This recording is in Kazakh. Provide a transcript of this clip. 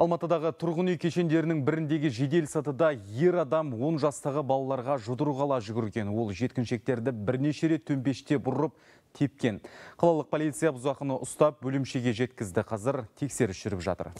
Алматыдағы тұрғын үй кешендерінің біріндегі жедел сатыда ер адам 10 жастағы балаларға жұдырғала жүгірген. Ол жеткіншектерді бірнеше рет төмпеште бұрып тепкен. Қалалық полиция бұзақыны ұстап бөлімшеге жеткізді. Қазір тексеріс жүріп жатыр.